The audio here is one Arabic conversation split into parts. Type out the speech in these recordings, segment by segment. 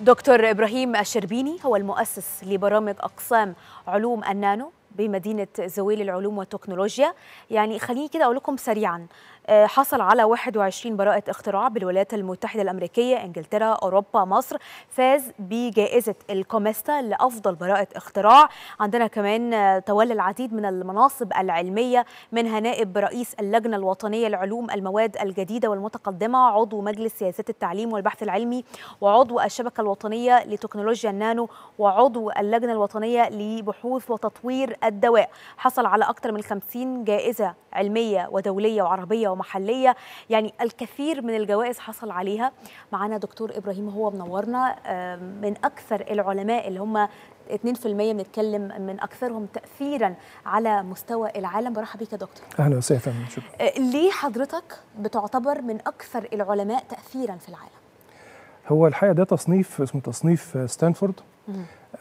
دكتور إبراهيم الشربيني هو المؤسس لبرامج أقسام علوم النانو بمدينة زويل العلوم والتكنولوجيا يعني خليني كده أقول لكم سريعا آه، حصل على 21 براءة اختراع بالولايات المتحدة الأمريكية إنجلترا أوروبا مصر فاز بجائزة الكوميستا لأفضل براءة اختراع عندنا كمان آه، تولى العديد من المناصب العلمية منها نائب رئيس اللجنة الوطنية لعلوم المواد الجديدة والمتقدمة عضو مجلس سياسات التعليم والبحث العلمي وعضو الشبكة الوطنية لتكنولوجيا النانو وعضو اللجنة الوطنية لبحوث وتطوير الدواء حصل على أكثر من 50 جائزة علمية ودولية وعربية ومحليه يعني الكثير من الجوائز حصل عليها معانا دكتور ابراهيم هو منورنا من اكثر العلماء اللي هم 2% بنتكلم من اكثرهم تاثيرا على مستوى العالم برحب بيك يا دكتور اهلا وسهلا شكرا آه، ليه حضرتك بتعتبر من اكثر العلماء تاثيرا في العالم هو الحقيقه ده تصنيف اسمه تصنيف ستانفورد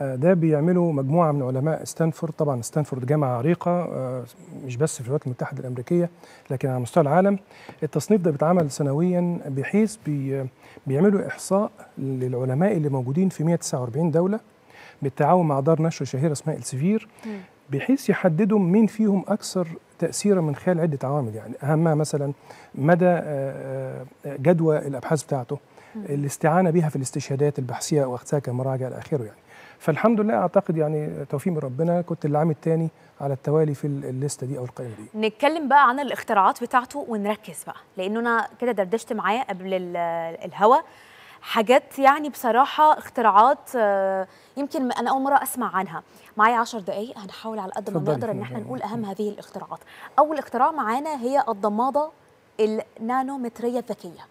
آه، ده بيعمله مجموعه من علماء ستانفورد طبعا ستانفورد جامعه عريقه آه، مش بس في الولايات المتحده الامريكيه لكن على مستوى العالم التصنيف ده بيتعمل سنويا بحيث بي بيعملوا احصاء للعلماء اللي موجودين في 149 دوله بالتعاون مع دار نشر شهيره اسمها السفير بحيث يحددوا مين فيهم اكثر تاثيرا من خلال عده عوامل يعني اهمها مثلا مدى آه، جدوى الابحاث بتاعته الاستعانه بها في الاستشهادات البحثيه واخذها كمراجع الى اخره يعني فالحمد لله اعتقد يعني توفيق من ربنا كنت العام الثاني على التوالي في الليسته دي او القائمه دي نتكلم بقى عن الاختراعات بتاعته ونركز بقى لانه انا كده دردشت معاه قبل الهوا حاجات يعني بصراحه اختراعات آه، يمكن انا اول مره اسمع عنها معايا 10 دقائق هنحاول على قد ما نقدر ان احنا نقول اهم هذه الاختراعات اول اختراع معانا هي الضماده النانومتريه الذكيه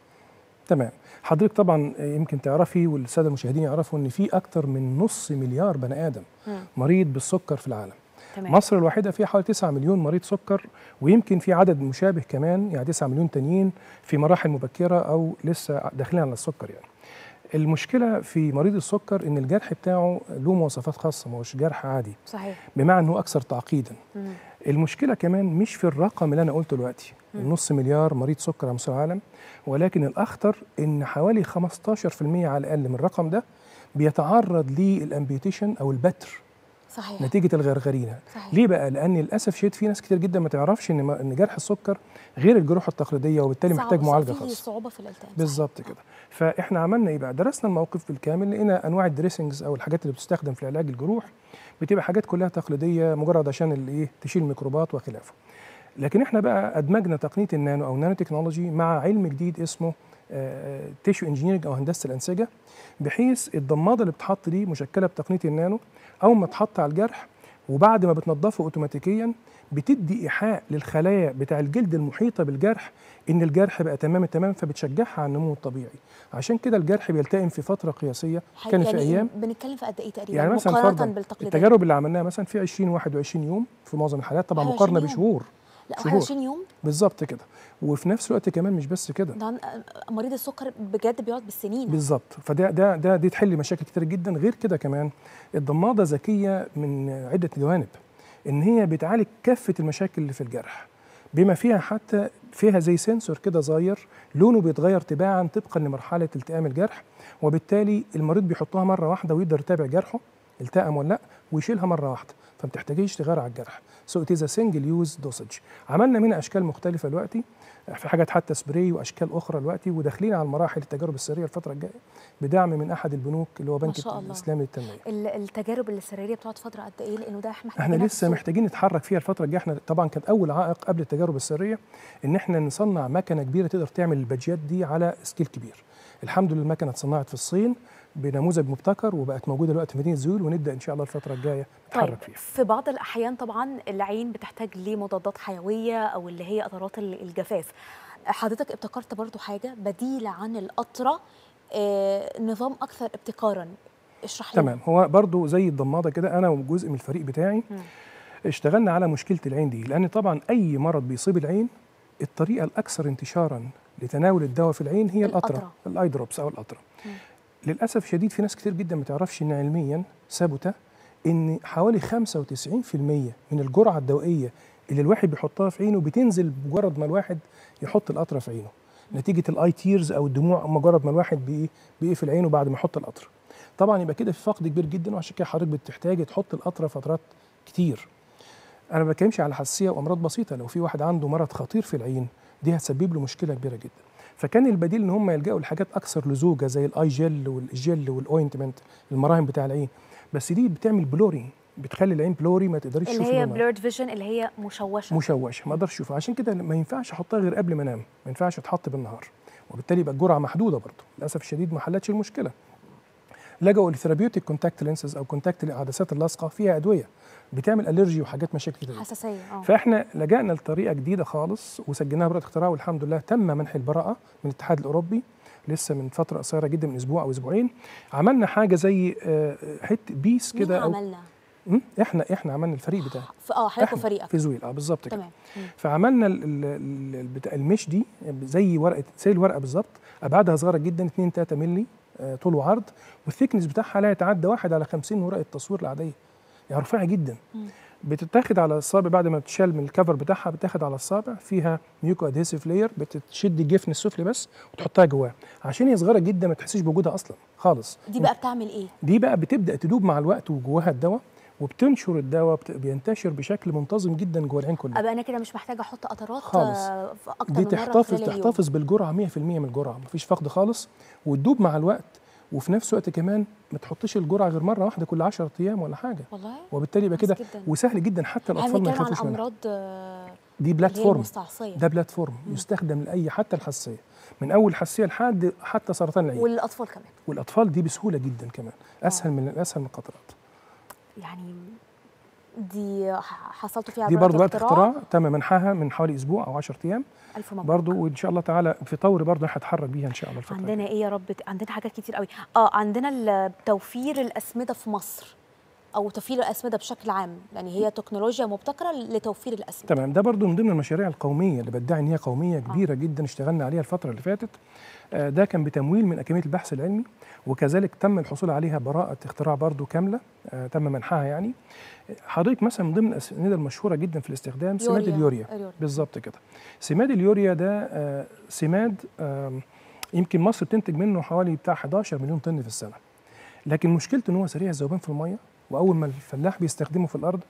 تمام حضرتك طبعا يمكن تعرفي والساده المشاهدين يعرفوا ان في اكثر من نص مليار بني ادم م. مريض بالسكر في العالم تمام. مصر الوحيده فيها حوالي 9 مليون مريض سكر ويمكن في عدد مشابه كمان يعني 9 مليون تانيين في مراحل مبكره او لسه داخلين على السكر يعني المشكله في مريض السكر ان الجرح بتاعه له مواصفات خاصه ما هوش جرح عادي صحيح بمعنى انه اكثر تعقيدا مم. المشكله كمان مش في الرقم اللي انا قلته دلوقتي نص مليار مريض سكر على مستوى العالم ولكن الاخطر ان حوالي 15% على الاقل من الرقم ده بيتعرض للامبيوتيشن او البتر صحيح. نتيجه الغرغرينه صحيح. ليه بقى لان للاسف شيء في ناس كتير جدا ما تعرفش ان ان جرح السكر غير الجروح التقليديه وبالتالي محتاج معالجه خاصه صعوبه في الالتهاب بالظبط كده فاحنا عملنا ايه بقى درسنا الموقف بالكامل لقينا انواع الدريسنجز او الحاجات اللي بتستخدم في علاج الجروح بتبقى حاجات كلها تقليديه مجرد عشان الايه تشيل ميكروبات وخلافه لكن احنا بقى ادمجنا تقنيه النانو او النانو تكنولوجي مع علم جديد اسمه تيشو انجينيرنج او هندسه الانسجه بحيث الضماده اللي بتحط دي مشكله بتقنيه النانو اول ما تحط على الجرح وبعد ما بتنضفه اوتوماتيكيا بتدي ايحاء للخلايا بتاع الجلد المحيطه بالجرح ان الجرح بقى تمام تمام فبتشجعها على النمو الطبيعي عشان كده الجرح بيلتئم في فتره قياسيه كان في يعني ايام بنتكلم في قد ايه تقريبا يعني مثلا مقارنه بالتقليد التجارب اللي عملناها مثلا في 20 21 يوم في معظم الحالات طبعا اه مقارنه بشهور لا 21 يوم بالظبط كده وفي نفس الوقت كمان مش بس كده ده نعم، مريض السكر بجد بيقعد بالسنين بالظبط فده ده ده دي تحل مشاكل كتير جدا غير كده كمان الضماده ذكيه من عده جوانب ان هي بتعالج كافه المشاكل اللي في الجرح بما فيها حتى فيها زي سنسور كده صغير لونه بيتغير تباعا طبقا لمرحله التئام الجرح وبالتالي المريض بيحطها مره واحده ويقدر يتابع جرحه التئم ولا لا ويشيلها مره واحده فما تغير على الجرح سو اتيز ا سنجل يوز دوسج عملنا منها اشكال مختلفه دلوقتي في حاجات حتى سبراي واشكال اخرى دلوقتي وداخلين على المراحل التجارب السريه الفتره الجايه بدعم من احد البنوك اللي هو بنك الاسلامي للتنميه. التجارب السريه بتقعد فتره قد ايه لانه ده احنا احنا لسه محتاجين نتحرك فيها الفتره الجايه احنا طبعا كان اول عائق قبل التجارب السريه ان احنا نصنع مكنه كبيره تقدر تعمل الباجيات دي على سكيل كبير. الحمد لله المكنه اتصنعت في الصين بنموذج مبتكر وبقت موجوده دلوقتي في مدينه زيول ونبدا ان شاء الله الفتره الجايه نتحرك طيب فيها. في بعض الاحيان طبعا العين بتحتاج لمضادات حيويه او اللي هي قطرات الجفاف. حضرتك ابتكرت برضو حاجه بديله عن القطره آه، نظام اكثر ابتكارا اشرح لي تمام هو برضو زي الضماده كده انا وجزء من الفريق بتاعي م. اشتغلنا على مشكله العين دي لان طبعا اي مرض بيصيب العين الطريقه الاكثر انتشارا لتناول الدواء في العين هي القطره الاي دروبس او القطره للاسف شديد في ناس كتير جدا ما تعرفش ان علميا ثبت ان حوالي 95% من الجرعه الدوائيه اللي الواحد بيحطها في عينه بتنزل مجرد ما الواحد يحط القطره في عينه نتيجه الاي تيرز او الدموع مجرد ما الواحد بيقفل عينه بعد ما يحط القطره طبعا يبقى كده في فقد كبير جدا وعشان كده حضرتك بتحتاج تحط القطره فترات كتير انا ما بتكلمش على حساسيه وامراض بسيطه لو في واحد عنده مرض خطير في العين دي هتسبب له مشكله كبيره جدا فكان البديل ان هم يلجأوا لحاجات اكثر لزوجه زي الاي جيل والجيل والاوينتمنت المراهم بتاع العين بس دي بتعمل بلوري بتخلي العين بلوري ما تقدريش تشوفها اللي هي بلورد فيجن اللي هي مشوشه مشوشه ما اقدرش اشوفها عشان كده ما ينفعش احطها غير قبل ما انام ما ينفعش تحط بالنهار وبالتالي يبقى الجرعه محدوده برضه للاسف الشديد ما حلتش المشكله لجأوا لثيرابيوتيك كونتاكت لينسز او كونتاكت العدسات اللاصقه فيها ادويه بتعمل الرجي وحاجات مشاكل كده حساسيه اه فاحنا لجأنا لطريقه جديده خالص وسجلناها براءه اختراع والحمد لله تم منح البراءه من الاتحاد الاوروبي لسه من فتره قصيره جدا من اسبوع او اسبوعين عملنا حاجه زي حته آه، بيس كده او عملنا احنا احنا عملنا الفريق بتاعنا اه حضرتك وفريقك في زويل اه بالظبط كده فعملنا المش دي زي ورقه زي الورقه بالظبط ابعادها صغيره جدا 2 3 مللي آه، طول وعرض والثيكنس بتاعها لا يتعدى 1 على 50 ورقه تصوير العاديه يعني رفيعه جدا بتتاخد على الصابع بعد ما بتشال من الكفر بتاعها بتاخد على الصابع فيها ميوكو ادهيسيف لاير بتشد الجفن السفلي بس وتحطها جواها عشان هي صغيره جدا ما تحسيش بوجودها اصلا خالص دي بقى بتعمل ايه دي بقى بتبدا تدوب مع الوقت وجواها الدواء وبتنشر الدواء بينتشر بشكل منتظم جدا جوه العين كلها ابقى انا كده مش محتاجه احط قطرات خالص اكتر دي تحتفظ تحتفظ بالجرعه 100% من الجرعه مفيش فقد خالص وتدوب مع الوقت وفي نفس الوقت كمان ما تحطيش الجرعه غير مره واحده كل 10 ايام ولا حاجه والله وبالتالي يبقى كده وسهل جدا حتى يعني الاطفال ما يخافوش منها امراض آه، دي بلاتفورم ده بلاتفورم يستخدم لاي حتى الحساسيه من اول حساسيه لحد حتى سرطان العين والاطفال كمان والاطفال دي بسهوله جدا كمان آه. اسهل آه. من اسهل من القطرات يعني دي حصلتوا فيها دي برضه وقت اختراع تم منحها من حوالي اسبوع او 10 ايام الف مبروك برضه وان شاء الله تعالى في طور برضه هنتحرك بيها ان شاء الله الفتره عندنا ايه يا رب عندنا حاجات كتير قوي اه عندنا توفير الاسمده في مصر او تفعيل الاسمده بشكل عام يعني هي تكنولوجيا مبتكره لتوفير الاسمده تمام ده برضو من ضمن المشاريع القوميه اللي بدعي ان هي قوميه آه. كبيره آه. جدا اشتغلنا عليها الفتره اللي فاتت آه، ده كان بتمويل من اكاديميه البحث العلمي وكذلك تم الحصول عليها براءه اختراع برضو كامله آه، تم منحها يعني حضرتك مثلا من ضمن الاسمده المشهوره جدا في الاستخدام يوريا. سماد اليوريا, اليوريا. بالظبط كده سماد اليوريا ده سماد يمكن مصر بتنتج منه حوالي بتاع 11 مليون طن في السنه لكن مشكلته ان هو سريع الذوبان في الميه واول ما الفلاح بيستخدمه في الارض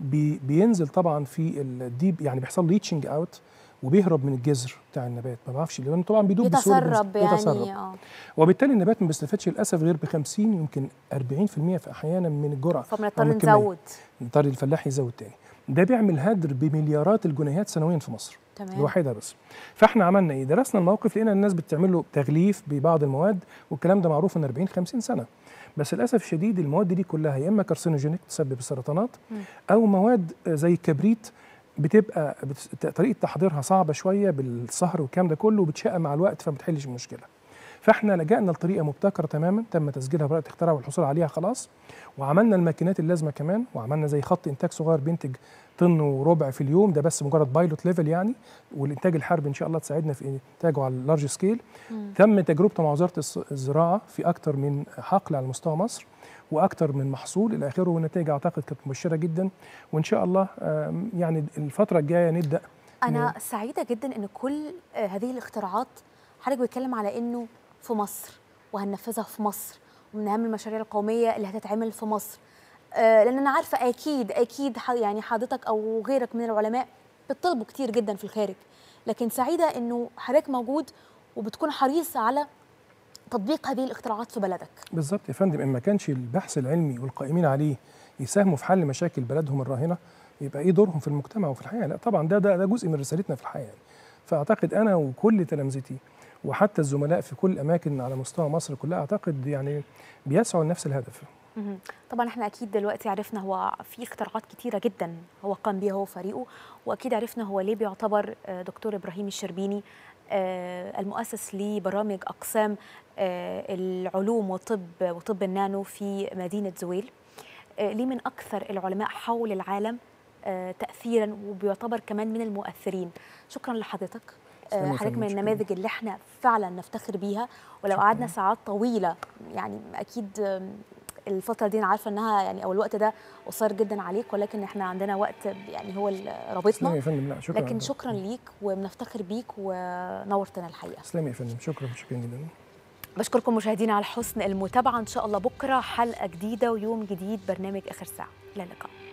بي بينزل طبعا في الديب يعني بيحصل ريتشنج اوت وبيهرب من الجذر بتاع النبات ما بعرفش لانه طبعا بيدوب بيتسرب بسرعه يتسرب يعني اه وبالتالي النبات ما بيستفادش للاسف غير ب 50 يمكن 40% في احيانا من الجرعه فبنضطر نزود نضطر الفلاح يزود تاني ده بيعمل هدر بمليارات الجنيهات سنويا في مصر تمام لوحدها بس فاحنا عملنا ايه درسنا الموقف لقينا الناس بتعمل له تغليف ببعض المواد والكلام ده معروف من 40 50 سنه بس للاسف شديد المواد دي كلها يا اما كارسينوجينيك تسبب السرطانات او مواد زي الكبريت بتبقى طريقه تحضيرها صعبه شويه بالسهر والكلام ده كله وبتشقى مع الوقت فما بتحلش المشكله فاحنا لجأنا لطريقه مبتكره تماما تم تسجيلها براءه اختراع والحصول عليها خلاص وعملنا الماكينات اللازمه كمان وعملنا زي خط انتاج صغير بينتج طن وربع في اليوم ده بس مجرد بايلوت ليفل يعني والانتاج الحربي ان شاء الله تساعدنا في انتاجه على اللارج سكيل تم تجربته مع وزاره الزراعه في اكثر من حقل على مستوى مصر واكثر من محصول الى اخره والنتائج اعتقد كانت مبشره جدا وان شاء الله يعني الفتره الجايه نبدا انا سعيده جدا ان كل آه، هذه الاختراعات حضرتك بيتكلم على انه في مصر وهننفذها في مصر ومن اهم المشاريع القوميه اللي هتتعمل في مصر آه، لان انا عارفه اكيد اكيد يعني حضرتك او غيرك من العلماء بتطلبوا كتير جدا في الخارج لكن سعيده انه حضرتك موجود وبتكون حريص على تطبيق هذه الاختراعات في بلدك بالظبط يا فندم ان ما كانش البحث العلمي والقائمين عليه يساهموا في حل مشاكل بلدهم الراهنه يبقى ايه دورهم في المجتمع وفي الحياه لا طبعا ده ده, ده جزء من رسالتنا في الحياه يعني. فاعتقد انا وكل تلامذتي وحتى الزملاء في كل الاماكن على مستوى مصر كلها اعتقد يعني بيسعوا لنفس الهدف طبعا احنا اكيد دلوقتي عرفنا هو في اختراعات كتيره جدا هو قام بيها هو وفريقه واكيد عرفنا هو ليه بيعتبر آه، دكتور ابراهيم الشربيني آه، المؤسس لبرامج اقسام آه، العلوم وطب وطب النانو في مدينه زويل ليه من اكثر العلماء حول العالم تاثيرا وبيعتبر كمان من المؤثرين شكرا لحضرتك آه، حضرتك من النماذج اللي احنا فعلا نفتخر بيها ولو قعدنا ساعات طويله يعني اكيد الفتره دي انا عارفه انها يعني او الوقت ده قصير جدا عليك ولكن احنا عندنا وقت يعني هو اللي رابطنا يا فندم لا شكرا لكن شكرا ليك وبنفتخر بيك ونورتنا الحقيقه تسلم يا فندم شكرا شكرا جدا بشكركم مشاهدينا على حسن المتابعه ان شاء الله بكره حلقه جديده ويوم جديد برنامج اخر ساعه الى اللقاء